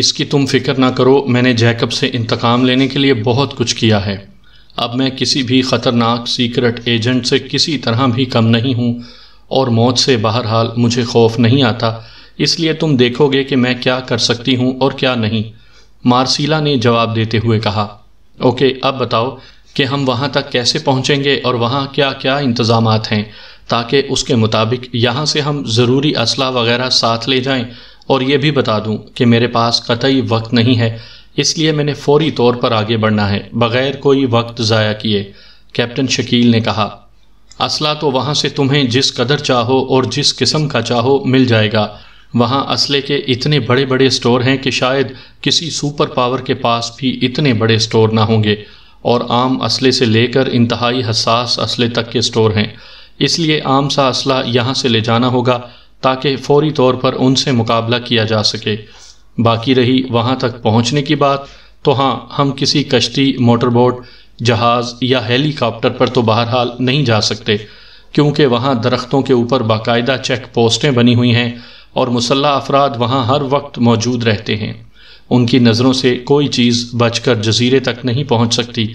इसकी तुम फिक्र ना करो मैंने जैकब से इंतकाम लेने के लिए बहुत कुछ किया है अब मैं किसी भी ख़तरनाक सीक्रेट एजेंट से किसी तरह भी कम नहीं हूँ और मौत से बहरहाल मुझे खौफ नहीं आता इसलिए तुम देखोगे कि मैं क्या कर सकती हूँ और क्या नहीं मारसीला ने जवाब देते हुए कहा ओके अब बताओ कि हम वहाँ तक कैसे पहुँचेंगे और वहाँ क्या क्या इंतज़ाम हैं ताकि उसके मुताबिक यहाँ से हम ज़रूरी असला वगैरह साथ ले जाएँ और ये भी बता दूं कि मेरे पास कतई वक्त नहीं है इसलिए मैंने फौरी तौर पर आगे बढ़ना है बग़ैर कोई वक्त ज़ाया किए कैप्टन शकील ने कहा असला तो वहाँ से तुम्हें जिस कदर चाहो और जिस किस्म का चाहो मिल जाएगा वहाँ असले के इतने बड़े बड़े स्टोर हैं कि शायद किसी सुपर पावर के पास भी इतने बड़े स्टोर ना होंगे और आम असले से लेकर इंतहाई हसास असले तक के स्टोर हैं इसलिए आम सा असला यहाँ से ले जाना होगा ताकि फौरी तौर पर उनसे मुकाबला किया जा सके बाकी रही वहाँ तक पहुँचने की बात तो हाँ हम किसी कश्ती मोटरबोट जहाज़ या हेलीकॉप्टर पर तो बहरहाल नहीं जा सकते क्योंकि वहाँ दरख्तों के ऊपर बाकायदा चेक पोस्टें बनी हुई हैं और मुसल्ह अफराद वहाँ हर वक्त मौजूद रहते हैं उनकी नज़रों से कोई चीज़ बचकर जजीरे तक नहीं पहुँच सकती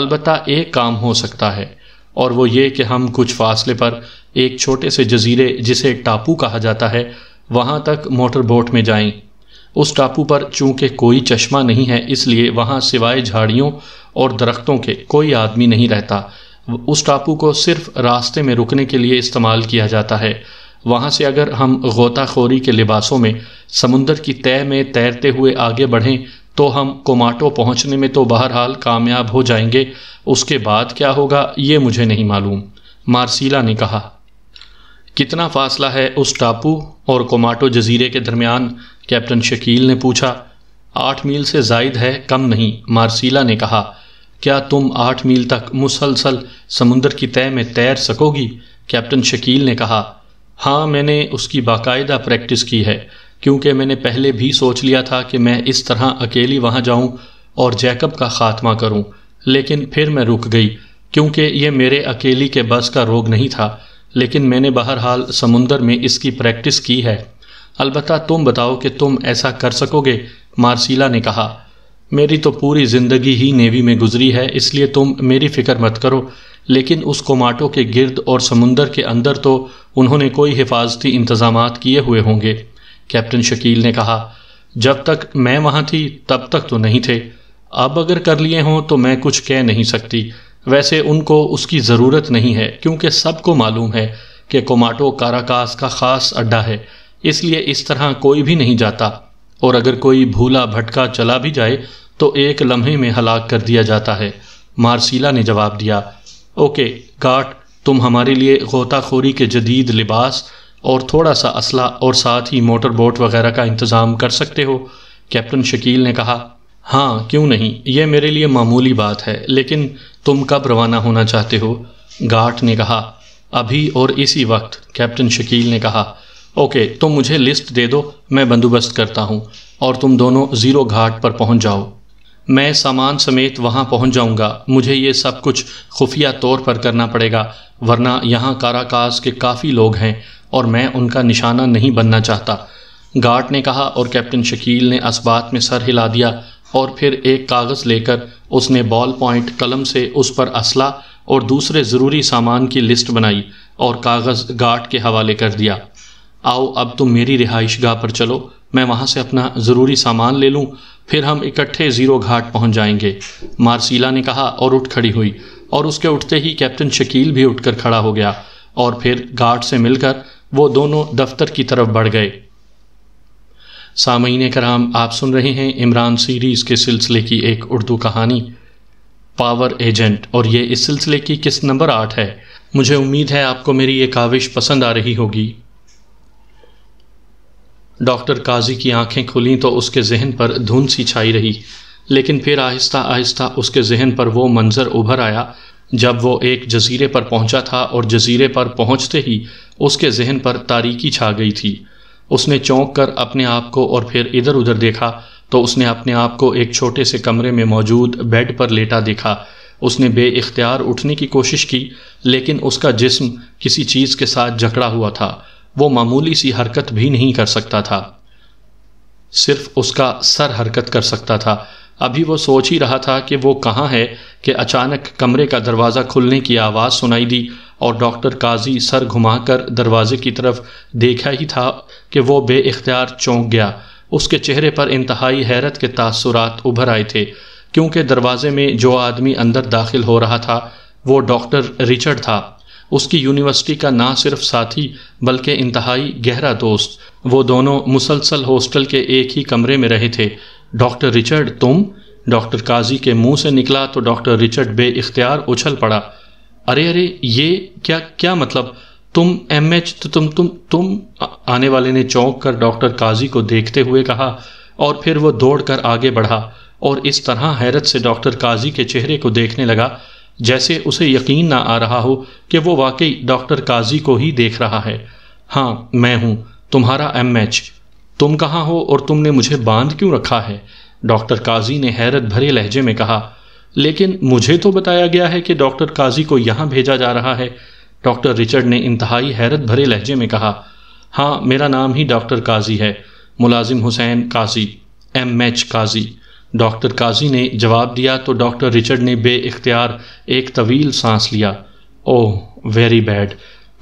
अलबत् एक काम हो सकता है और वो ये कि हम कुछ फासले पर एक छोटे से जजीरे जिसे टापू कहा जाता है वहाँ तक मोटर बोट में जाएं। उस टापू पर चूंकि कोई चश्मा नहीं है इसलिए वहाँ सिवाय झाड़ियों और दरख्तों के कोई आदमी नहीं रहता उस टापू को सिर्फ रास्ते में रुकने के लिए इस्तेमाल किया जाता है वहाँ से अगर हम गोताखोरी के लिबासों में समुंदर की तय में तैरते हुए आगे बढ़ें तो हम कोमाटो पहुँचने में तो बहरहाल कामयाब हो जाएंगे उसके बाद क्या होगा ये मुझे नहीं मालूम मारसीला ने कहा कितना फासला है उस टापू और कोमाटो जजीरे के दरमियान कैप्टन शकील ने पूछा आठ मील से जायद है कम नहीं मारसीला ने कहा क्या तुम आठ मील तक मुसलसल समुंदर की तय में तैर सकोगी कैप्टन शकील ने कहा हाँ मैंने उसकी बाकायदा प्रैक्टिस की है क्योंकि मैंने पहले भी सोच लिया था कि मैं इस तरह अकेली वहाँ जाऊँ और जैकब का ख़ात्मा करूँ लेकिन फिर मैं रुक गई क्योंकि ये मेरे अकेली के बस का रोग नहीं था लेकिन मैंने बहरहाल समुंदर में इसकी प्रैक्टिस की है अलबत् तुम बताओ कि तुम ऐसा कर सकोगे मारसीला ने कहा मेरी तो पूरी ज़िंदगी ही नेवी में गुजरी है इसलिए तुम मेरी फ़िक्र मत करो लेकिन उस कोमाटो के गिरद और समुंदर के अंदर तो उन्होंने कोई हिफाजती इंतज़ाम किए हुए होंगे कैप्टन शकील ने कहा जब तक मैं वहाँ थी तब तक तो नहीं थे अब अगर कर लिए हों तो मैं कुछ कह नहीं सकती वैसे उनको उसकी ज़रूरत नहीं है क्योंकि सबको मालूम है कि कोमाटो काराकास का ख़ास अड्डा है इसलिए इस तरह कोई भी नहीं जाता और अगर कोई भूला भटका चला भी जाए तो एक लम्हे में हलाक कर दिया जाता है मारसीला ने जवाब दिया ओके गाट तुम हमारे लिए गोताखोरी के जदीद लिबास और थोड़ा सा असला और साथ ही मोटर बोट वगैरह का इंतज़ाम कर सकते हो कैप्टन शकील ने कहा हाँ क्यों नहीं ये मेरे लिए मामूली बात है लेकिन तुम कब रवाना होना चाहते हो गार्ट ने कहा अभी और इसी वक्त कैप्टन शकील ने कहा ओके तुम मुझे लिस्ट दे दो मैं बंदोबस्त करता हूँ और तुम दोनों ज़ीरो घाट पर पहुँच जाओ मैं सामान समेत वहाँ पहुँच जाऊँगा मुझे ये सब कुछ खुफिया तौर पर करना पड़ेगा वरना यहाँ काराकास के काफ़ी लोग हैं और मैं उनका निशाना नहीं बनना चाहता गार्ड ने कहा और कैप्टन शकील ने इस बात में सर हिला दिया और फिर एक कागज़ लेकर उसने बॉल पॉइंट कलम से उस पर असला और दूसरे ज़रूरी सामान की लिस्ट बनाई और कागज़ गार्ड के हवाले कर दिया आओ अब तुम मेरी रिहाइश गाह पर चलो मैं वहाँ से अपना ज़रूरी सामान ले लूँ फिर हम इकट्ठे ज़ीरो घाट पहुँच जाएंगे मारसीला ने कहा और उठ खड़ी हुई और उसके उठते ही कैप्टन शकील भी उठकर खड़ा हो गया और फिर गार्ड से मिलकर वो दोनों दफ्तर की तरफ बढ़ गए सामीन कराम आप सुन रहे हैं इमरान सीरीज़ के सिलसिले की एक उर्दू कहानी पावर एजेंट और ये इस सिलसिले की किस्त नंबर आठ है मुझे उम्मीद है आपको मेरी ये काविश पसंद आ रही होगी डॉक्टर काजी की आंखें खुली तो उसके जहन पर धुन सी छाई रही लेकिन फिर आहिस्ता आहिस्ता उसके जहन पर वो मंज़र उभर आया जब वो एक जजीरे पर पहुंचा था और जजीरे पर पहुंचते ही उसके जहन पर तारीकी छा गई थी उसने चौंक कर अपने आप को और फिर इधर उधर देखा तो उसने अपने आप को एक छोटे से कमरे में मौजूद बेड पर लेटा देखा उसने इख्तियार उठने की कोशिश की लेकिन उसका जिस्म किसी चीज़ के साथ जकड़ा हुआ था वो मामूली सी हरकत भी नहीं कर सकता था सिर्फ उसका सर हरकत कर सकता था अभी वो सोच ही रहा था कि वो कहाँ है कि अचानक कमरे का दरवाज़ा खुलने की आवाज़ सुनाई दी और डॉक्टर काजी सर घुमाकर दरवाजे की तरफ देखा ही था कि वो बे इख्तियार चौंक गया उसके चेहरे पर इंतहाई हैरत के तासुरात उभर आए थे क्योंकि दरवाजे में जो आदमी अंदर दाखिल हो रहा था वो डॉक्टर रिचर्ड था उसकी यूनिवर्सिटी का ना सिर्फ साथी बल्कि इंतहाई गहरा दोस्त वो दोनों मुसलसल हॉस्टल के एक ही कमरे में रहे थे डॉक्टर रिचर्ड तुम डॉक्टर काजी के मुंह से निकला तो डॉक्टर रिचर्ड बे इख्तियार उछल पड़ा अरे अरे ये क्या क्या मतलब तुम एम एच तो तुम तुम तुम आने वाले ने चौंक कर डॉक्टर काजी को देखते हुए कहा और फिर वो दौड़कर आगे बढ़ा और इस तरह हैरत से डॉक्टर काजी के चेहरे को देखने लगा जैसे उसे यकीन ना आ रहा हो कि वो वाकई डॉक्टर काजी को ही देख रहा है हाँ मैं हूँ तुम्हारा एम एच तुम कहाँ हो और तुमने मुझे बांध क्यों रखा है डॉक्टर काजी ने हैरत भरे लहजे में कहा लेकिन मुझे तो बताया गया है कि डॉक्टर काजी को यहाँ भेजा जा रहा है डॉक्टर रिचर्ड ने इंतहाई हैरत भरे लहजे में कहा हाँ मेरा नाम ही डॉक्टर काजी है Mulazim Hussain Qazi M H Qazi doctor Qazi ने जवाब दिया तो डॉक्टर रिचर्ड ने बे इख्तियार एक तवील सांस लिया ओह वेरी बैड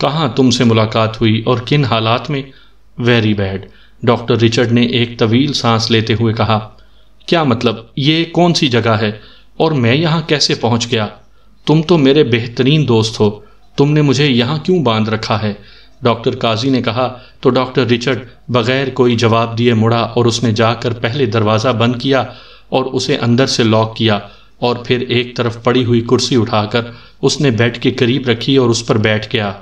कहाँ तुमसे मुलाकात हुई और किन हालात में वेरी बैड डॉक्टर रिचर्ड ने एक तवील सांस लेते हुए कहा क्या मतलब ये कौन सी जगह है और मैं यहाँ कैसे पहुँच गया तुम तो मेरे बेहतरीन दोस्त हो तुमने मुझे यहाँ क्यों बांध रखा है डॉक्टर काजी ने कहा तो डॉक्टर रिचर्ड बगैर कोई जवाब दिए मुड़ा और उसने जाकर पहले दरवाज़ा बंद किया और उसे अंदर से लॉक किया और फिर एक तरफ पड़ी हुई कुर्सी उठाकर उसने बेड के करीब रखी और उस पर बैठ गया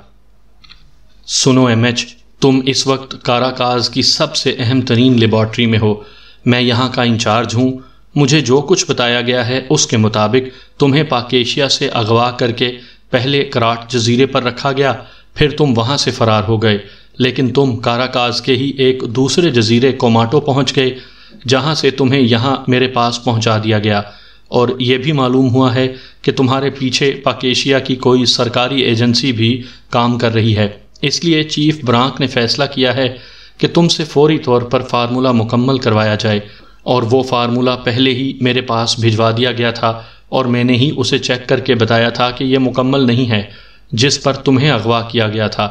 सुनो एम एच तुम इस वक्त काराकाज की सबसे अहम तरीन लेबॉर्ट्री में हो मैं यहाँ का इंचार्ज हूँ मुझे जो कुछ बताया गया है उसके मुताबिक तुम्हें पाकेशिया से अगवा करके पहले कराट जजीरे पर रखा गया फिर तुम वहाँ से फरार हो गए लेकिन तुम काराकाज के ही एक दूसरे जजीरे कोमाटो पहुँच गए जहाँ से तुम्हें यहाँ मेरे पास पहुँचा दिया गया और यह भी मालूम हुआ है कि तुम्हारे पीछे पाकेशिया की कोई सरकारी एजेंसी भी काम कर रही है इसलिए चीफ ब्रांक ने फैसला किया है कि तुमसे फौरी तौर पर फार्मूला मुकम्मल करवाया जाए और वो फार्मूला पहले ही मेरे पास भिजवा दिया गया था और मैंने ही उसे चेक करके बताया था कि यह मुकम्मल नहीं है जिस पर तुम्हें अगवा किया गया था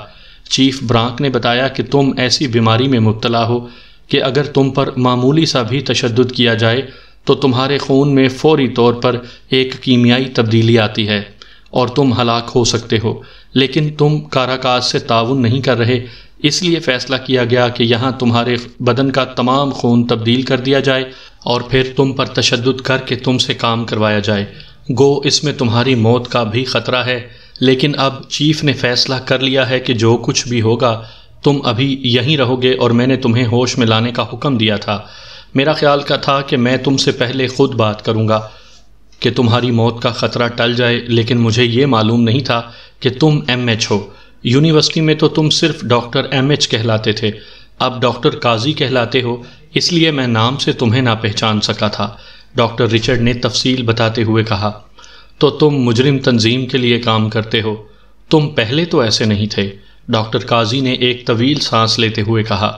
चीफ ब्रांक ने बताया कि तुम ऐसी बीमारी में मुबतला हो कि अगर तुम पर मामूली सा भी तशद किया जाए तो तुम्हारे खून में फौरी तौर पर एक कीमियाई तब्दीली आती है और तुम हलाक हो सकते हो लेकिन तुम काराकाज से ताउन नहीं कर रहे इसलिए फैसला किया गया कि यहाँ तुम्हारे बदन का तमाम खून तब्दील कर दिया जाए और फिर तुम पर तशद करके तुमसे काम करवाया जाए गो इसमें तुम्हारी मौत का भी ख़तरा है लेकिन अब चीफ ने फैसला कर लिया है कि जो कुछ भी होगा तुम अभी यहीं रहोगे और मैंने तुम्हें होश में लाने का हुक्म दिया था मेरा ख्याल का था कि मैं तुमसे पहले खुद बात करूँगा कि तुम्हारी मौत का ख़तरा टल जाए लेकिन मुझे ये मालूम नहीं था कि तुम एम एच हो यूनिवर्सिटी में तो तुम सिर्फ डॉक्टर एम एच कहलाते थे अब डॉक्टर काजी कहलाते हो इसलिए मैं नाम से तुम्हें ना पहचान सका था डॉक्टर रिचर्ड ने तफसील बताते हुए कहा तो तुम मुजरिम तंजीम के लिए काम करते हो तुम पहले तो ऐसे नहीं थे डॉक्टर काजी ने एक तवील सांस लेते हुए कहा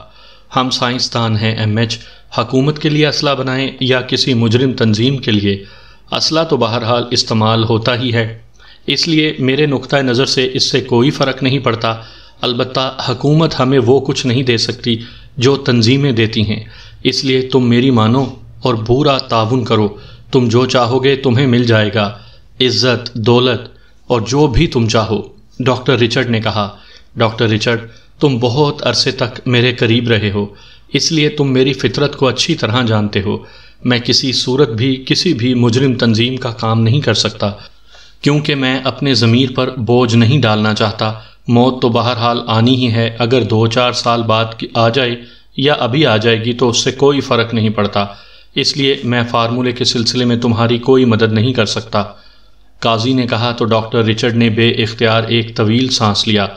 हम साइंसदान हैं एम एच हकूमत के लिए असला बनाएं या किसी मुजरिम तंजीम के लिए असला तो बहरहाल इस्तेमाल होता ही है इसलिए मेरे नुक़ नज़र से इससे कोई फ़र्क नहीं पड़ता अलबत् हकूमत हमें वो कुछ नहीं दे सकती जो तंजीमें देती हैं इसलिए तुम मेरी मानो और बुरा ताउन करो तुम जो चाहोगे तुम्हें मिल जाएगा इज़्ज़त दौलत और जो भी तुम चाहो डॉक्टर रिचर्ड ने कहा डॉक्टर रिचर्ड तुम बहुत अरसे तक मेरे करीब रहे हो इसलिए तुम मेरी फितरत को अच्छी तरह जानते हो मैं किसी सूरत भी किसी भी मुजरिम तंजीम का काम नहीं कर सकता क्योंकि मैं अपने ज़मीर पर बोझ नहीं डालना चाहता मौत तो बहरहाल आनी ही है अगर दो चार साल बाद की आ जाए या अभी आ जाएगी तो उससे कोई फ़र्क नहीं पड़ता इसलिए मैं फार्मूले के सिलसिले में तुम्हारी कोई मदद नहीं कर सकता काजी ने कहा तो डॉक्टर रिचर्ड ने बे इख्तियार एक तवील सांस लिया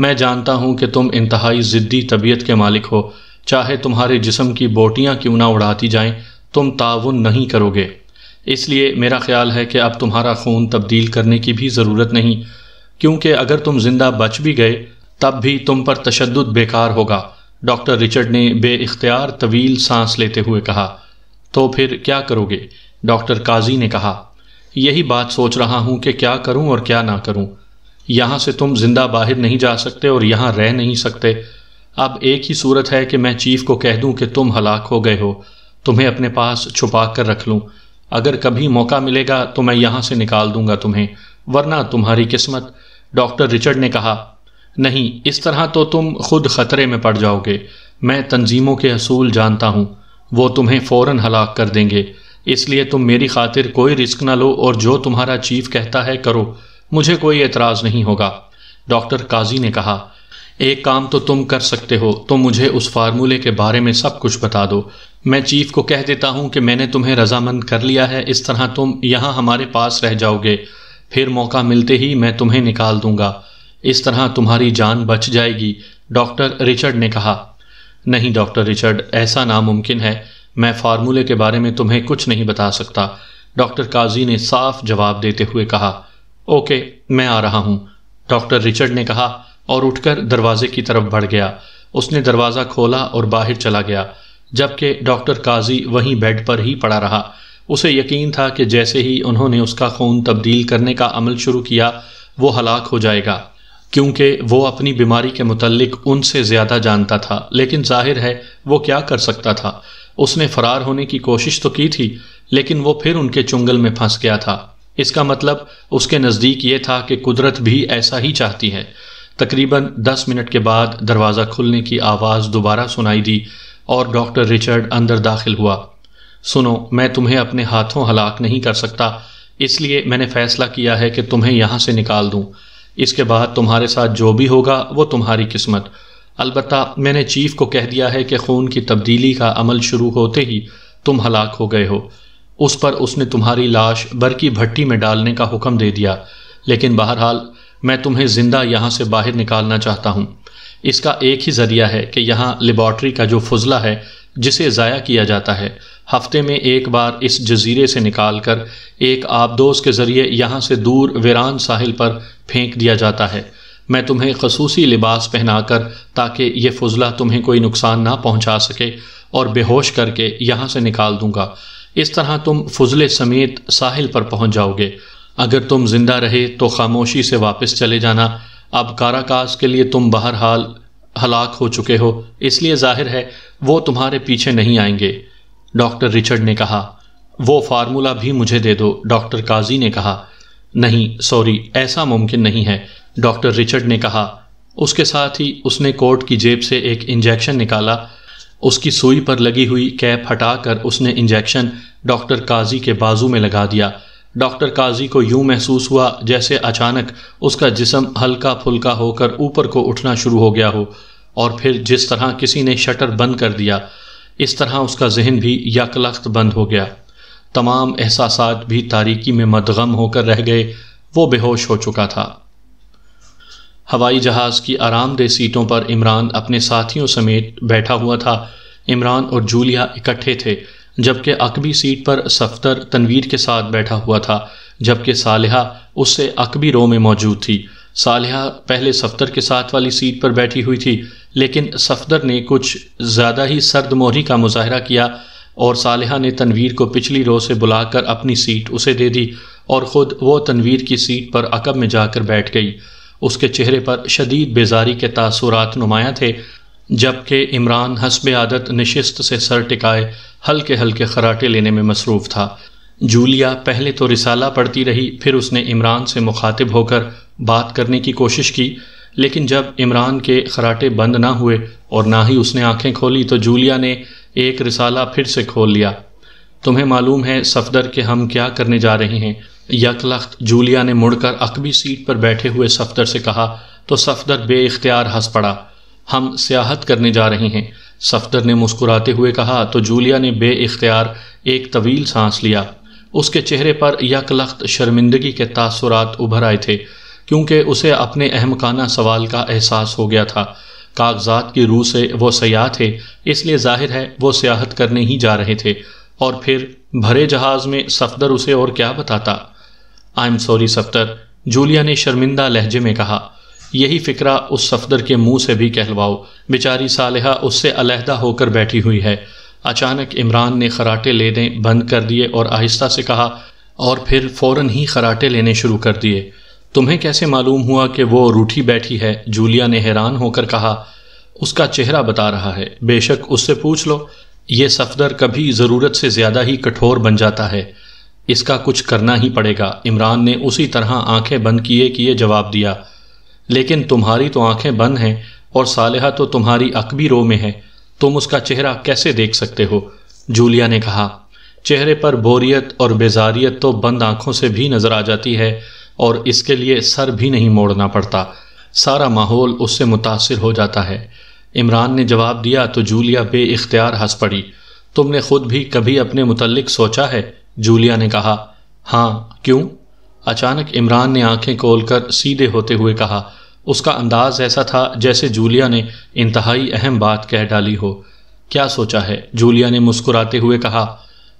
मैं जानता हूँ कि तुम इंतहाई ज़िद्दी तबीयत के मालिक हो चाहे तुम्हारे जिसम की बोटियाँ क्यों ना उड़ाती जाएं तुम ताउन नहीं करोगे इसलिए मेरा ख्याल है कि अब तुम्हारा खून तब्दील करने की भी ज़रूरत नहीं क्योंकि अगर तुम जिंदा बच भी गए तब भी तुम पर तशद बेकार होगा डॉक्टर रिचर्ड ने बे इख्तियार तवील सांस लेते हुए कहा तो फिर क्या करोगे डॉक्टर काजी ने कहा यही बात सोच रहा हूँ कि क्या करूँ और क्या ना करूँ यहाँ से तुम जिंदा बाहर नहीं जा सकते और यहाँ रह नहीं सकते अब एक ही सूरत है कि मैं चीफ को कह दूं कि तुम हलाक हो गए हो तुम्हें अपने पास छुपा कर रख लूँ अगर कभी मौका मिलेगा तो मैं यहाँ से निकाल दूंगा तुम्हें वरना तुम्हारी किस्मत डॉक्टर रिचर्ड ने कहा नहीं इस तरह तो तुम खुद खतरे में पड़ जाओगे मैं तंजीमों के असूल जानता हूँ वो तुम्हें फ़ौर हलाक कर देंगे इसलिए तुम मेरी खातिर कोई रिस्क ना लो और जो तुम्हारा चीफ कहता है करो मुझे कोई एतराज़ नहीं होगा डॉक्टर काजी ने कहा एक काम तो तुम कर सकते हो तुम तो मुझे उस फार्मूले के बारे में सब कुछ बता दो मैं चीफ को कह देता हूँ कि मैंने तुम्हें रजामंद कर लिया है इस तरह तुम यहाँ हमारे पास रह जाओगे फिर मौका मिलते ही मैं तुम्हें निकाल दूंगा इस तरह तुम्हारी जान बच जाएगी डॉक्टर रिचर्ड ने कहा नहीं डॉक्टर रिचर्ड ऐसा नामुमकिन है मैं फार्मूले के बारे में तुम्हें कुछ नहीं बता सकता डॉक्टर काजी ने साफ जवाब देते हुए कहा ओके मैं आ रहा हूँ डॉक्टर रिचर्ड ने कहा और उठकर दरवाजे की तरफ बढ़ गया उसने दरवाज़ा खोला और बाहर चला गया जबकि डॉक्टर काजी वहीं बेड पर ही पड़ा रहा उसे यकीन था कि जैसे ही उन्होंने उसका खून तब्दील करने का अमल शुरू किया वो हलाक हो जाएगा क्योंकि वो अपनी बीमारी के मतलब उनसे ज़्यादा जानता था लेकिन जाहिर है वो क्या कर सकता था उसने फरार होने की कोशिश तो की थी लेकिन वो फिर उनके चुंगल में फंस गया था इसका मतलब उसके नज़दीक ये था कि कुदरत भी ऐसा ही चाहती है तकरीबन दस मिनट के बाद दरवाज़ा खुलने की आवाज़ दोबारा सुनाई दी और डॉक्टर रिचर्ड अंदर दाखिल हुआ सुनो मैं तुम्हें अपने हाथों हलाक नहीं कर सकता इसलिए मैंने फैसला किया है कि तुम्हें यहाँ से निकाल दूँ इसके बाद तुम्हारे साथ जो भी होगा वो तुम्हारी किस्मत अलबत् मैंने चीफ को कह दिया है कि खून की तब्दीली का अमल शुरू होते ही तुम हलाक हो गए हो उस पर उसने तुम्हारी लाश बरकी भट्टी में डालने का हुक्म दे दिया लेकिन बहरहाल मैं तुम्हें ज़िंदा यहाँ से बाहर निकालना चाहता हूँ इसका एक ही ज़रिया है कि यहाँ लेबॉर्ट्री का जो फजला है जिसे ज़ाया किया जाता है हफ्ते में एक बार इस जजीरे से निकाल कर एक आबदोज के ज़रिए यहाँ से दूर वीरान साहिल पर फेंक दिया जाता है मैं तुम्हें खसूसी लिबास पहनाकर ताकि ये फजला तुम्हें कोई नुकसान ना पहुँचा सके और बेहोश करके यहाँ से निकाल दूंगा इस तरह तुम फजले समेत साहिल पर पहुँच जाओगे अगर तुम जिंदा रहे तो खामोशी से वापस चले जाना अब काराकास के लिए तुम बहरहाल हलाक हो चुके हो इसलिए जाहिर है वो तुम्हारे पीछे नहीं आएंगे डॉक्टर रिचर्ड ने कहा वो फार्मूला भी मुझे दे दो डॉक्टर काजी ने कहा नहीं सॉरी ऐसा मुमकिन नहीं है डॉक्टर रिचर्ड ने कहा उसके साथ ही उसने कोर्ट की जेब से एक इंजेक्शन निकाला उसकी सुई पर लगी हुई कैप हटाकर उसने इंजेक्शन डॉक्टर काजी के बाजू में लगा दिया डॉक्टर काजी को यूं महसूस हुआ जैसे अचानक उसका जिसम हल्का फुल्का होकर ऊपर को उठना शुरू हो गया हो और फिर जिस तरह किसी ने शटर बंद कर दिया इस तरह उसका जहन भी यकलख्त बंद हो गया तमाम एहसास भी तारीकी में मदगम होकर रह गए वो बेहोश हो चुका था हवाई जहाज़ की आरामदेह सीटों पर इमरान अपने साथियों समेत बैठा हुआ था इमरान और जूलिया इकट्ठे थे जबकि अकबी सीट पर सफदर तनवीर के साथ बैठा हुआ था जबकि सालहा उससे अकबी रो में मौजूद थी सालहा पहले सफ्तर के साथ वाली सीट पर बैठी हुई थी लेकिन सफदर ने कुछ ज़्यादा ही सर्द मोहरी का मुजाहरा किया और सालहा ने तनवीर को पिछली रो से बुलाकर अपनी सीट उसे दे दी और ख़ुद वो तनवीर की सीट पर अकब में जाकर बैठ गई उसके चेहरे पर शदीद बेजारी के तासुरात नुमाया थे जबकि इमरान हसब आदत नशस्त से सर टिकाए हल्के हल्के खराटे लेने में मसरूफ़ था जूलिया पहले तो रिसाला पढ़ती रही फिर उसने इमरान से मुखातिब होकर बात करने की कोशिश की लेकिन जब इमरान के खराटे बंद ना हुए और ना ही उसने आंखें खोली तो जूलिया ने एक रिसाला फिर से खोल लिया तुम्हें मालूम है सफदर के हम क्या करने जा रहे हैं लख्त जूलिया ने मुड़कर अकबी सीट पर बैठे हुए सफदर से कहा तो सफदर बेख्तियार हंस पड़ा हम सियाहत करने जा रहे हैं सफदर ने मुस्कुराते हुए कहा तो जूलिया ने बे इख्तियार एक तवील सांस लिया उसके चेहरे पर लख्त शर्मिंदगी के तासुरात उभर आए थे क्योंकि उसे अपने अहमकाना सवाल का एहसास हो गया था कागजात की रूह से वो सयाह थे इसलिए जाहिर है वो सियाहत करने ही जा रहे थे और फिर भरे जहाज में सफदर उसे और क्या बताता I am sorry Safdar Julia ने शर्मिंदा लहजे में कहा यही फिक्रा उस सफदर के मुंह से भी कहलवाओ बेचारी सालहा उससे अलहदा होकर बैठी हुई है अचानक इमरान ने खराटे लेने बंद कर दिए और आहिस्ता से कहा और फिर फौरन ही खराटे लेने शुरू कर दिए तुम्हें कैसे मालूम हुआ कि वो रूठी बैठी है जूलिया ने हैरान होकर कहा उसका चेहरा बता रहा है बेशक उससे पूछ लो ये सफदर कभी ज़रूरत से ज़्यादा ही कठोर बन जाता है इसका कुछ करना ही पड़ेगा इमरान ने उसी तरह आंखें बंद किए किए जवाब दिया लेकिन तुम्हारी तो आंखें बंद हैं और सालिहा तो तुम्हारी अकबी रो में है तुम उसका चेहरा कैसे देख सकते हो जूलिया ने कहा चेहरे पर बोरियत और बेजारियत तो बंद आंखों से भी नज़र आ जाती है और इसके लिए सर भी नहीं मोड़ना पड़ता सारा माहौल उससे मुतासर हो जाता है इमरान ने जवाब दिया तो जूलिया बे इख्तियार हंस पड़ी तुमने खुद भी कभी अपने मुतलक सोचा है जूलिया ने कहा हाँ क्यों अचानक इमरान ने आंखें खोलकर सीधे होते हुए कहा उसका अंदाज ऐसा था जैसे जूलिया ने इंतहाई अहम बात कह डाली हो क्या सोचा है जूलिया ने मुस्कुराते हुए कहा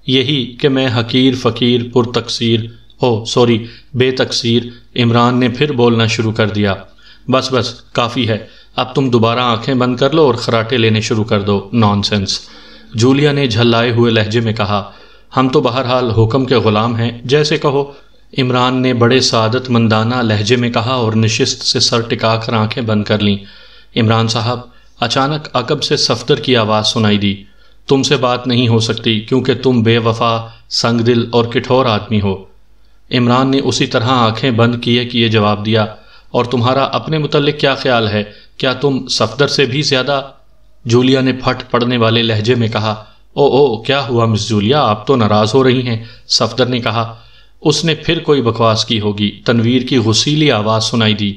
यही कि मैं हकीर फ़कीर पुरतकसीर ओ सॉरी बेतकसीर इमरान ने फिर बोलना शुरू कर दिया बस बस काफ़ी है अब तुम दोबारा आंखें बंद कर लो और खराटे लेने शुरू कर दो नॉनसेंस जूलिया ने झल्लाए हुए लहजे में कहा हम तो बहरहाल हुक्म के ग़ुलाम हैं जैसे कहो इमरान ने बड़े सादत मंदाना लहजे में कहा और नशिस्त से सर टिकाकर आंखें बंद कर लीं इमरान साहब अचानक अकब से सफदर की आवाज़ सुनाई दी तुमसे बात नहीं हो सकती क्योंकि तुम बेवफा संगदिल और किठोर आदमी हो इमरान ने उसी तरह आंखें बंद किए किए जवाब दिया और तुम्हारा अपने मुतलक क्या ख्याल है क्या तुम सफदर से भी ज़्यादा जूलिया ने फट पड़ने वाले लहजे में कहा ओ ओ क्या हुआ मिस जूलिया आप तो नाराज़ हो रही हैं सफदर ने कहा उसने फिर कोई बकवास की होगी तनवीर की गुसीली आवाज़ सुनाई दी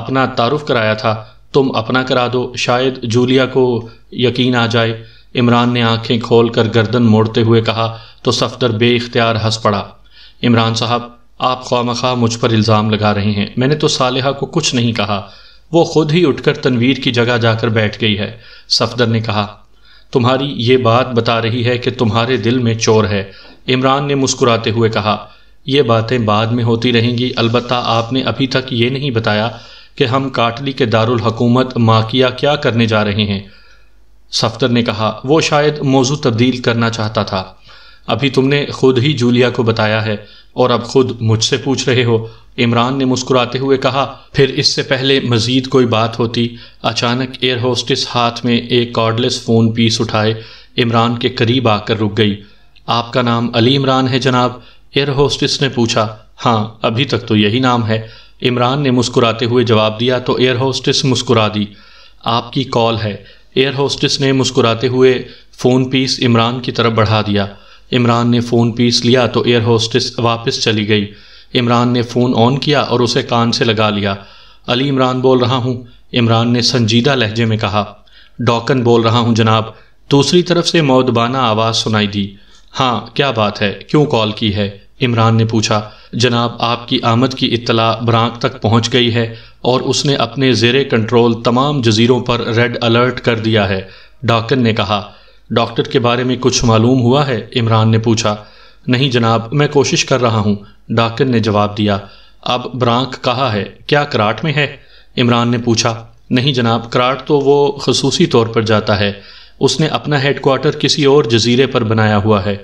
अपना तारुफ कराया था तुम अपना करा दो शायद जूलिया को यकीन आ जाए इमरान ने आंखें खोल कर गर्दन मोड़ते हुए कहा तो सफदर बेख्तियार हंस पड़ा इमरान साहब आप खाम खा मुझ पर इल्ज़ाम लगा रहे हैं मैंने तो साल को कुछ नहीं कहा वो खुद ही उठकर तनवीर की जगह जाकर बैठ गई है सफदर ने कहा तुम्हारी ये बात बता रही है कि तुम्हारे दिल में चोर है इमरान ने मुस्कुराते हुए कहा ये बातें बाद में होती रहेंगी अलबत् आपने अभी तक ये नहीं बताया कि हम काटली के दारुल हकूमत माकिया क्या करने जा रहे हैं सफ्तर ने कहा वो शायद मौजू तब्दील करना चाहता था अभी तुमने खुद ही जूलिया को बताया है और अब खुद मुझसे पूछ रहे हो इमरान ने मुस्कुराते हुए कहा फिर इससे पहले मजीद कोई बात होती अचानक एयर होस्टिस हाथ में एक कॉर्डलेस फ़ोन पीस उठाए इमरान के करीब आकर रुक गई आपका नाम अली इमरान है जनाब एयर होस्टिस ने पूछा हाँ अभी तक तो यही नाम है इमरान ने मुस्कुराते हुए जवाब दिया तो एयर होस्टिस मुस्कुरा दी आपकी कॉल है एयर होस्टिस ने मुस्कुराते हुए फ़ोन पीस इमरान की तरफ बढ़ा दिया इमरान ने फ़ोन पीस लिया तो एयर होस्टिस वापस चली गई इमरान ने फ़ोन ऑन किया और उसे कान से लगा लिया अली इमरान बोल रहा हूँ इमरान ने संजीदा लहजे में कहा डॉकन बोल रहा हूँ जनाब दूसरी तरफ से मौदबाना आवाज़ सुनाई दी हाँ क्या बात है क्यों कॉल की है इमरान ने पूछा जनाब आपकी आमद की इतला ब्रांक तक पहुंच गई है और उसने अपने जेर कंट्रोल तमाम जजीरों पर रेड अलर्ट कर दिया है डॉक्टर ने कहा डॉक्टर के बारे में कुछ मालूम हुआ है इमरान ने पूछा नहीं जनाब मैं कोशिश कर रहा हूँ डॉक्टर ने जवाब दिया अब ब्रांक कहाँ है क्या कराट में है इमरान ने पूछा नहीं जनाब कराट तो वो खसूसी तौर पर जाता है उसने अपना हेडक्वार्टर किसी और जजीरे पर बनाया हुआ है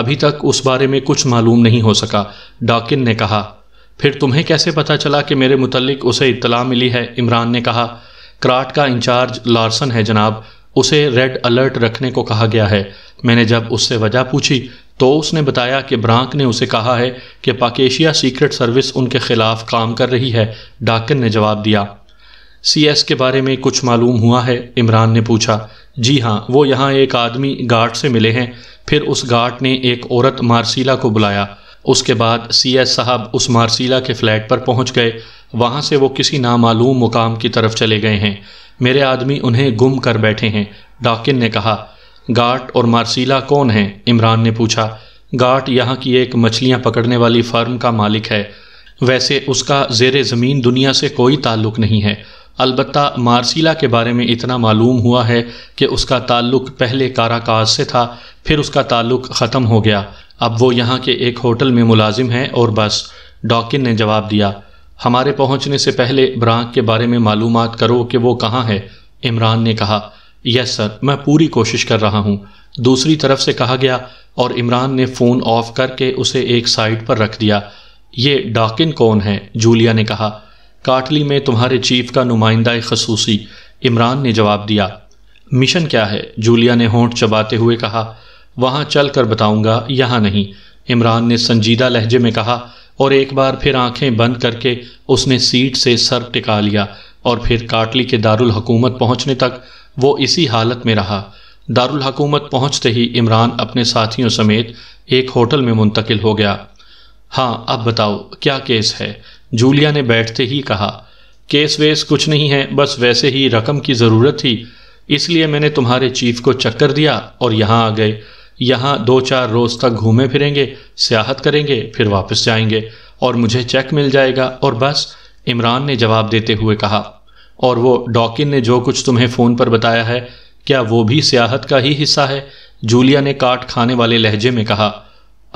अभी तक उस बारे में कुछ मालूम नहीं हो सका डॉकिन ने कहा फिर तुम्हें कैसे पता चला कि मेरे मुतलिक उसे इतला मिली है इमरान ने कहा क्राट का इंचार्ज लार्सन है जनाब उसे रेड अलर्ट रखने को कहा गया है मैंने जब उससे वजह पूछी तो उसने बताया कि ब्रांक ने उसे कहा है कि पाकेशिया सीक्रेट सर्विस उनके खिलाफ काम कर रही है डाकिन ने जवाब दिया सीएस के बारे में कुछ मालूम हुआ है इमरान ने पूछा जी हाँ वो यहाँ एक आदमी गार्ड से मिले हैं फिर उस गार्ड ने एक औरत मारसीला को बुलाया उसके बाद सी एस साहब उस मारसीला के फ्लैट पर पहुंच गए वहाँ से वो किसी नामालूम मुकाम की तरफ चले गए हैं मेरे आदमी उन्हें गुम कर बैठे हैं डाकिन ने कहा गाट और मारसीला कौन है इमरान ने पूछा गार्ट यहाँ की एक मछलियाँ पकड़ने वाली फर्म का मालिक है वैसे उसका जेर ज़मीन दुनिया से कोई ताल्लुक नहीं है अलबत् मार्सिला के बारे में इतना मालूम हुआ है कि उसका ताल्लुक पहले काराकाज से था फिर उसका ताल्लुक ख़त्म हो गया अब वो यहाँ के एक होटल में मुलाजिम है और बस डॉकिन ने जवाब दिया हमारे पहुँचने से पहले ब्रांक के बारे में मालूम करो कि वो कहाँ है इमरान ने कहा यस सर मैं पूरी कोशिश कर रहा हूँ दूसरी तरफ से कहा गया और इमरान ने फ़ोन ऑफ करके उसे एक साइड पर रख दिया ये डॉकिन कौन है जूलिया ने कहा काटली में तुम्हारे चीफ का नुमाइंदा खसूसी इमरान ने जवाब दिया मिशन क्या है जूलिया ने होंठ चबाते हुए कहा वहां चल कर बताऊंगा यहाँ नहीं इमरान ने संजीदा लहजे में कहा और एक बार फिर आंखें बंद करके उसने सीट से सर टिका लिया और फिर काटली के दारुल हकूमत पहुंचने तक वो इसी हालत में रहा दारुल हकूमत पहुंचते ही इमरान अपने साथियों समेत एक होटल में मुंतकिल हो गया हाँ अब बताओ क्या केस है जूलिया ने बैठते ही कहा केस वेस कुछ नहीं है बस वैसे ही रकम की ज़रूरत थी इसलिए मैंने तुम्हारे चीफ को चक्कर दिया और यहाँ आ गए यहाँ दो चार रोज़ तक घूमे फिरेंगे सियाहत करेंगे फिर वापस जाएंगे और मुझे चेक मिल जाएगा और बस इमरान ने जवाब देते हुए कहा और वो डॉकिन ने जो कुछ तुम्हें फ़ोन पर बताया है क्या वो भी सियाहत का ही हिस्सा है जूलिया ने काट खाने वाले लहजे में कहा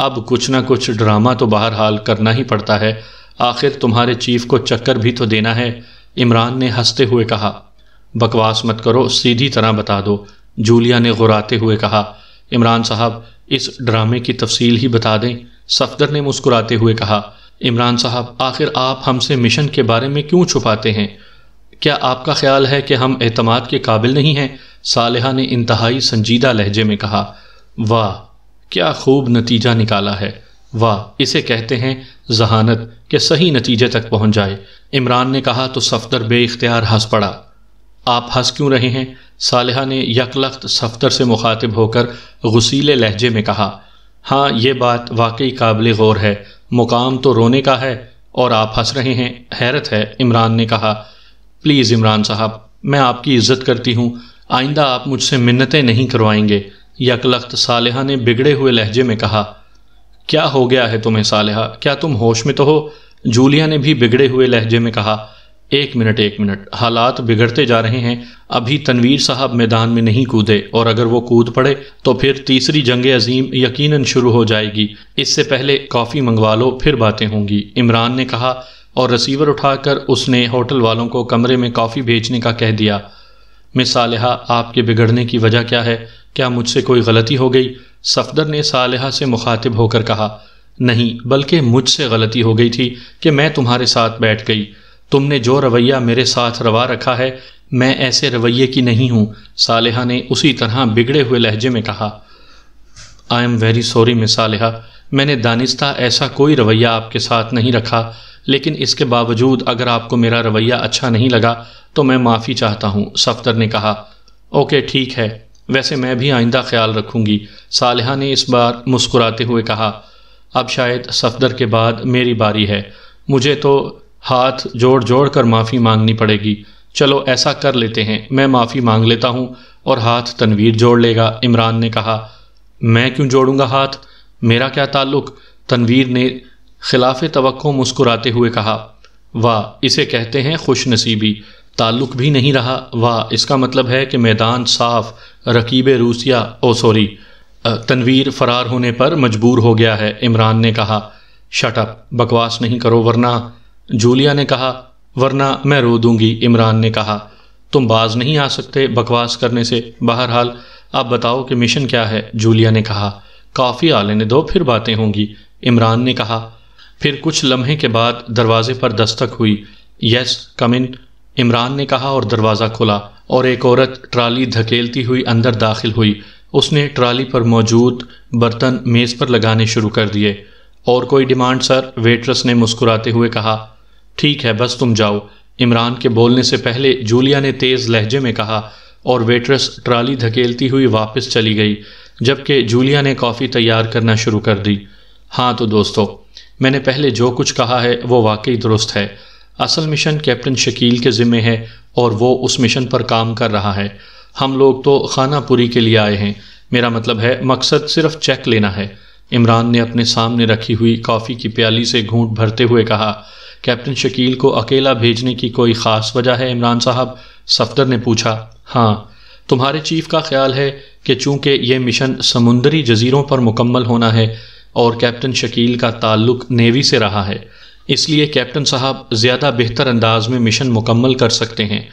अब कुछ ना कुछ ड्रामा तो बहरहाल करना ही पड़ता है आखिर तुम्हारे चीफ को चक्कर भी तो देना है इमरान ने हंसते हुए कहा बकवास मत करो सीधी तरह बता दो जूलिया ने घुराते हुए कहा इमरान साहब इस ड्रामे की तफसील ही बता दें सफदर ने मुस्कुराते हुए कहा इमरान साहब आखिर आप हमसे मिशन के बारे में क्यों छुपाते हैं क्या आपका ख्याल है कि हम अहतमाद के काबिल नहीं हैं सालहा ने इंतहाई संजीदा लहजे में कहा वाह क्या खूब नतीजा निकाला है व इसे कहते हैं जहानत के सही नतीजे तक पहुंच जाए इमरान ने कहा तो सफदर बेख्तियार हंस पड़ा आप हंस क्यों रहे हैं सालहा ने यकलख्त सफदर से मुखातिब होकर गसीले लहजे में कहा हाँ ये बात वाकई काबिल गौर है मुकाम तो रोने का है और आप हंस रहे हैं हैरत है इमरान ने कहा प्लीज़ इमरान साहब मैं आपकी इज्जत करती हूँ आइंदा आप मुझसे मिन्नतें नहीं करवाएंगे यकलख्त सालहा ने बिगड़े हुए लहजे में कहा क्या हो गया है तुम्हें सालिहा क्या तुम होश में तो हो जूलिया ने भी बिगड़े हुए लहजे में कहा एक मिनट एक मिनट हालात बिगड़ते जा रहे हैं अभी तनवीर साहब मैदान में नहीं कूदे और अगर वो कूद पड़े तो फिर तीसरी जंग अजीम यकीनन शुरू हो जाएगी इससे पहले कॉफ़ी मंगवा लो फिर बातें होंगी इमरान ने कहा और रिसीवर उठाकर उसने होटल वालों को कमरे में कॉफ़ी भेजने का कह दिया मिस आपके बिगड़ने की वजह क्या है क्या मुझसे कोई गलती हो गई सफदर ने सालहा से मुखातिब होकर कहा नहीं बल्कि मुझसे गलती हो गई थी कि मैं तुम्हारे साथ बैठ गई तुमने जो रवैया मेरे साथ रवा रखा है मैं ऐसे रवैये की नहीं हूँ सालहा ने उसी तरह बिगड़े हुए लहजे में कहा I am very sorry miss Saliha मैंने दानिस्ता ऐसा कोई रवैया आपके साथ नहीं रखा लेकिन इसके बावजूद अगर आपको मेरा रवैया अच्छा नहीं लगा तो मैं माफ़ी चाहता हूँ सफदर ने कहा ओके ठीक है वैसे मैं भी आइंदा ख्याल रखूंगी सालहा ने इस बार मुस्कुराते हुए कहा अब शायद सफदर के बाद मेरी बारी है मुझे तो हाथ जोड़ जोड़ कर माफ़ी मांगनी पड़ेगी चलो ऐसा कर लेते हैं मैं माफ़ी मांग लेता हूँ और हाथ तनवीर जोड़ लेगा इमरान ने कहा मैं क्यों जोड़ूंगा हाथ मेरा क्या ताल्लुक तनवीर ने खिलाफ तो मुस्कुराते हुए कहा वाह इसे कहते हैं खुश नसीबी ताल्लुक भी नहीं रहा वाह इसका मतलब है कि मैदान साफ रकीब रूसिया ओ सॉरी तनवीर फरार होने पर मजबूर हो गया है इमरान ने कहा अप बकवास नहीं करो वरना जूलिया ने कहा वरना मैं रो दूंगी इमरान ने कहा तुम बाज नहीं आ सकते बकवास करने से बहरहाल आप बताओ कि मिशन क्या है जूलिया ने कहा काफ़ी आ लेने दो फिर बातें होंगी इमरान ने कहा फिर कुछ लम्हे के बाद दरवाजे पर दस्तक हुई यस कम इन इमरान ने कहा और दरवाज़ा खुला और एक औरत ट्राली धकेलती हुई अंदर दाखिल हुई उसने ट्राली पर मौजूद बर्तन मेज़ पर लगाने शुरू कर दिए और कोई डिमांड सर वेट्रेस ने मुस्कुराते हुए कहा ठीक है बस तुम जाओ इमरान के बोलने से पहले जूलिया ने तेज़ लहजे में कहा और वेट्रेस ट्राली धकेलती हुई वापस चली गई जबकि जूलिया ने कॉफ़ी तैयार करना शुरू कर दी हाँ तो दोस्तों मैंने पहले जो कुछ कहा है वो वाकई दुरुस्त है असल मिशन कैप्टन शकील के ज़िम्मे है और वो उस मिशन पर काम कर रहा है हम लोग तो खानापुरी के लिए आए हैं मेरा मतलब है मकसद सिर्फ चेक लेना है इमरान ने अपने सामने रखी हुई कॉफ़ी की प्याली से घूंट भरते हुए कहा कैप्टन शकील को अकेला भेजने की कोई ख़ास वजह है इमरान साहब सफदर ने पूछा हाँ तुम्हारे चीफ का ख्याल है कि चूंकि ये मिशन समुंदरी जजीरों पर मुकम्मल होना है और कैप्टन शकील का ताल्लुक नेवी से रहा है इसलिए कैप्टन साहब ज़्यादा बेहतर अंदाज में मिशन मुकम्मल कर सकते हैं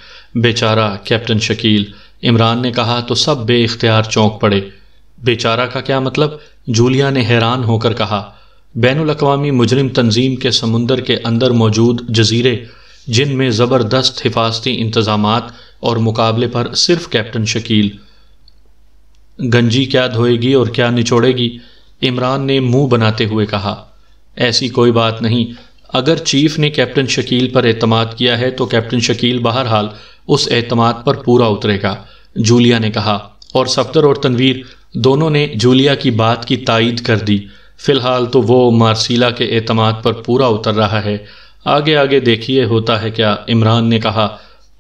बेचारा कैप्टन शकील इमरान ने कहा तो सब बे अख्तियार चौंक पड़े बेचारा का क्या मतलब जूलिया ने हैरान होकर कहा बैन अवी मुजरिम तंजीम के समुंदर के अंदर मौजूद जजीरे जिनमें ज़बरदस्त हिफाजती इंतज़ाम और मुकाबले पर सिर्फ कैप्टन शकील गंजी क्या धोएगी और क्या निचोड़ेगी इमरान ने मुंह बनाते हुए कहा ऐसी कोई बात नहीं अगर चीफ ने कैप्टन शकील पर अतमाद किया है तो कैप्टन शकील बहरहाल उस अतमाद पर पूरा उतरेगा जूलिया ने कहा और सफदर और तनवीर दोनों ने जूलिया की बात की तायद कर दी फ़िलहाल तो वो मारसीला के अतमाद पर पूरा उतर रहा है आगे आगे देखिए होता है क्या इमरान ने कहा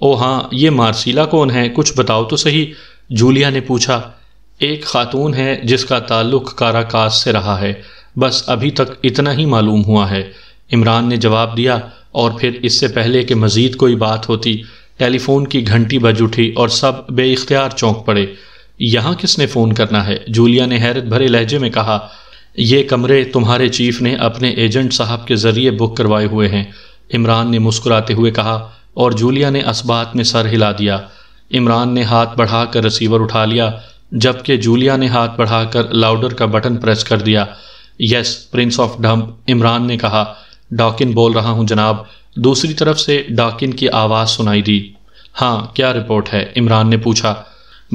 ओ हाँ ये मारसीला कौन है कुछ बताओ तो सही जूलिया ने पूछा एक खातून है जिसका ताल्लुक काराकास से रहा है बस अभी तक इतना ही मालूम हुआ है इमरान ने जवाब दिया और फिर इससे पहले कि मज़ीद कोई बात होती टेलीफोन की घंटी बज उठी और सब बेख्तियार चौंक पड़े यहाँ किसने फ़ोन करना है जूलिया ने हैरत भरे लहजे में कहा यह कमरे तुम्हारे चीफ ने अपने एजेंट साहब के ज़रिए बुक करवाए हुए हैं इमरान ने मुस्कुराते हुए कहा और जूलिया ने असबात में सर हिला दिया इमरान ने हाथ बढ़ाकर रिसीवर उठा लिया जबकि जूलिया ने हाथ बढ़ाकर लाउडर का बटन प्रेस कर दिया यस प्रिंस ऑफ डम्प इमरान ने कहा डाकिन बोल रहा हूं जनाब दूसरी तरफ से डाकिन की आवाज़ सुनाई दी हाँ क्या रिपोर्ट है इमरान ने पूछा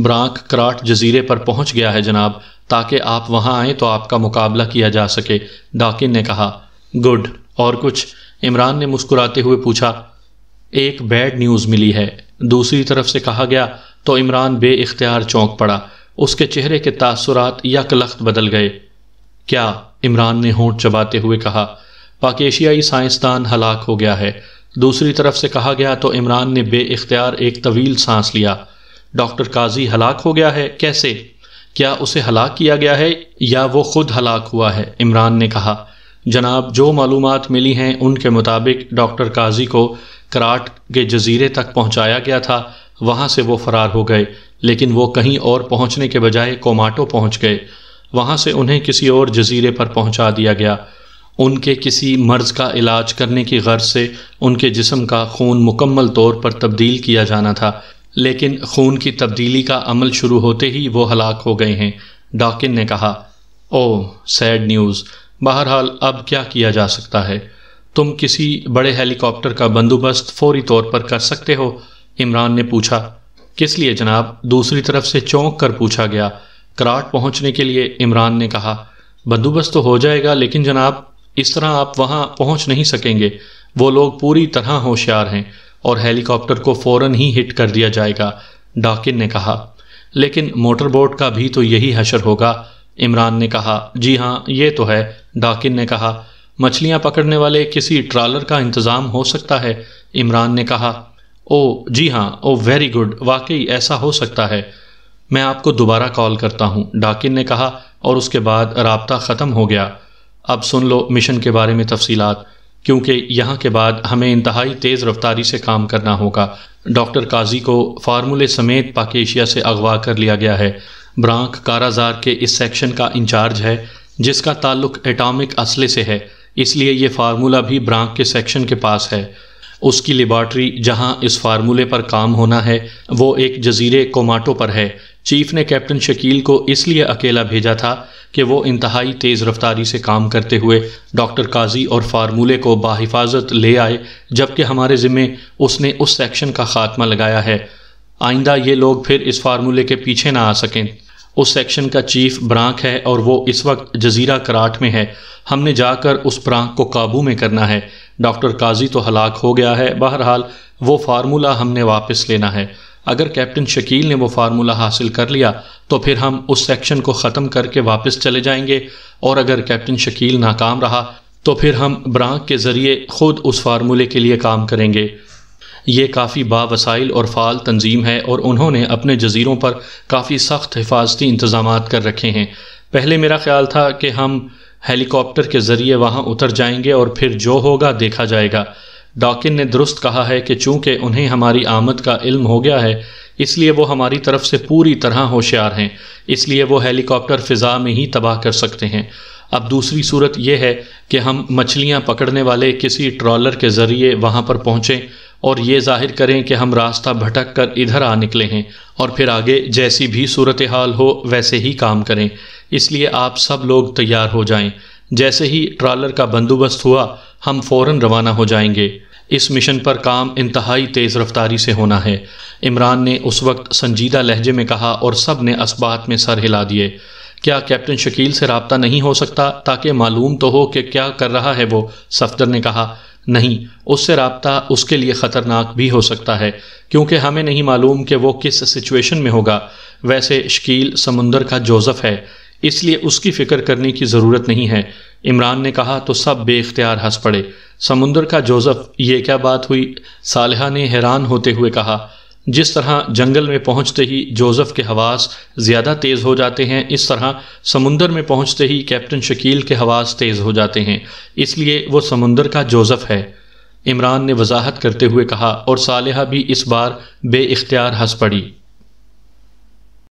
ब्रांक कराट जजीरे पर पहुंच गया है जनाब ताकि आप वहां आए तो आपका मुकाबला किया जा सके डाकिन ने कहा गुड और कुछ इमरान ने मुस्कुराते हुए पूछा एक बैड न्यूज़ मिली है दूसरी तरफ से कहा गया तो इमरान बे इख्तियार चौंक पड़ा उसके चेहरे के तासुरात यकलख्त बदल गए क्या इमरान ने होंठ चबाते हुए कहा एशियाई साइंसदान हलाक हो गया है दूसरी तरफ से कहा गया तो इमरान ने बे इख्तियार एक तवील सांस लिया डॉक्टर काजी हलाक हो गया है कैसे क्या उसे हलाक किया गया है या वो खुद हलाक हुआ है इमरान ने कहा जनाब जो मालूम मिली हैं उनके मुताबिक डॉक्टर काजी को कराट के जजीरे तक पहुंचाया गया था वहां से वो फरार हो गए लेकिन वो कहीं और पहुंचने के बजाय कोमाटो पहुंच गए वहां से उन्हें किसी और जजीरे पर पहुंचा दिया गया उनके किसी मर्ज़ का इलाज करने की गर्ज से उनके जिसम का खून मुकम्मल तौर पर तब्दील किया जाना था लेकिन खून की तब्दीली का अमल शुरू होते ही वो हलाक हो गए हैं डॉकिन ने कहा ओ सैड न्यूज़ बहरहाल अब क्या किया जा सकता है तुम किसी बड़े हेलीकॉप्टर का बंदोबस्त फौरी तौर पर कर सकते हो इमरान ने पूछा किस लिए जनाब दूसरी तरफ से चौंक कर पूछा गया कराट पहुंचने के लिए इमरान ने कहा बंदोबस्त तो हो जाएगा लेकिन जनाब इस तरह आप वहां पहुंच नहीं सकेंगे वो लोग पूरी तरह होशियार हैं और हेलीकॉप्टर को फ़ौरन ही हिट कर दिया जाएगा डाकिन ने कहा लेकिन मोटरबोट का भी तो यही हशर होगा इमरान ने कहा जी हाँ ये तो है डाकिन ने कहा मछलियाँ पकड़ने वाले किसी ट्रालर का इंतज़ाम हो सकता है इमरान ने कहा ओ जी हाँ ओ वेरी गुड वाकई ऐसा हो सकता है मैं आपको दोबारा कॉल करता हूँ डाकिन ने कहा और उसके बाद रबता ख़त्म हो गया अब सुन लो मिशन के बारे में तफसीत क्योंकि यहाँ के बाद हमें इंतहाई तेज़ रफ्तारी से काम करना होगा डॉक्टर काजी को फार्मूले समेत पाकेशिया से अगवा कर लिया गया है ब्रांक काराजार के इस सेक्शन का इंचार्ज है जिसका ताल्लुक एटॉमिक असले से है इसलिए यह फार्मूला भी ब्रांक के सेक्शन के पास है उसकी लेबार्ट्री जहाँ इस फार्मूले पर काम होना है वो एक जजीरे कोमाटो पर है चीफ ने कैप्टन शकील को इसलिए अकेला भेजा था कि वो इंतहाई तेज़ रफ्तारी से काम करते हुए डॉक्टर काजी और फार्मूले को बाहिफाजत ले आए जबकि हमारे ज़िम्मे उसने उस सेक्शन का खात्मा लगाया है आइंदा ये लोग फिर इस फार्मूले के पीछे ना आ सकें उस सेक्शन का चीफ ब्रांक है और वो इस वक्त जजीरा कराट में है हमने जाकर उस ब्रांक को काबू में करना है डॉक्टर काजी तो हलाक हो गया है बहरहाल वो फार्मूला हमने वापस लेना है अगर कैप्टन शकील ने वो फार्मूला हासिल कर लिया तो फिर हम उस सेक्शन को ख़त्म करके वापस चले जाएंगे और अगर कैप्टन शकील नाकाम रहा तो फिर हम ब्रांक के ज़रिए ख़ुद उस फार्मूले के लिए काम करेंगे ये काफ़ी बावसाइल और फ़ाल तंजीम है और उन्होंने अपने जजीरों पर काफ़ी सख्त हिफाजती इंतज़ाम कर रखे हैं पहले मेरा ख्याल था कि हम हेलीकॉप्टर के ज़रिए वहाँ उतर जाएंगे और फिर जो होगा देखा जाएगा डाकिन ने दुरुस्त कहा है कि चूंकि उन्हें हमारी आमद का इल्म हो गया है इसलिए वो हमारी तरफ से पूरी तरह होशियार हैं इसलिए वो हेलीकॉप्टर फ़िज़ा में ही तबाह कर सकते हैं अब दूसरी सूरत यह है कि हम मछलियाँ पकड़ने वाले किसी ट्रॉलर के ज़रिए वहाँ पर पहुँचें और ये जाहिर करें कि हम रास्ता भटक कर इधर आ निकले हैं और फिर आगे जैसी भी सूरत हाल हो वैसे ही काम करें इसलिए आप सब लोग तैयार हो जाएं। जैसे ही ट्रॉलर का बंदोबस्त हुआ हम फौरन रवाना हो जाएंगे इस मिशन पर काम इंतहाई तेज़ रफ्तारी से होना है इमरान ने उस वक्त संजीदा लहजे में कहा और सब ने असबात में सर हिला दिए क्या कैप्टन शकील से रबता नहीं हो सकता ताकि मालूम तो हो कि क्या कर रहा है वो सफदर ने कहा नहीं उससे रबता उसके लिए ख़तरनाक भी हो सकता है क्योंकि हमें नहीं मालूम कि वो किस सिचुएशन में होगा वैसे शकील समुंदर का जोज़फ़ है इसलिए उसकी फ़िक्र करने की ज़रूरत नहीं है इमरान ने कहा तो सब बेख्तियार हंस पड़े समुंदर का जोजफ ये क्या बात हुई सालहा ने हैरान होते हुए कहा जिस तरह जंगल में पहुंचते ही जोजफ के हवास ज़्यादा तेज़ हो जाते हैं इस तरह समुंदर में पहुंचते ही कैप्टन शकील के हवास तेज़ हो जाते हैं इसलिए वो समुंदर का जोजफ़ है इमरान ने वजाहत करते हुए कहा और सालहा भी इस बार बे हंस पड़ी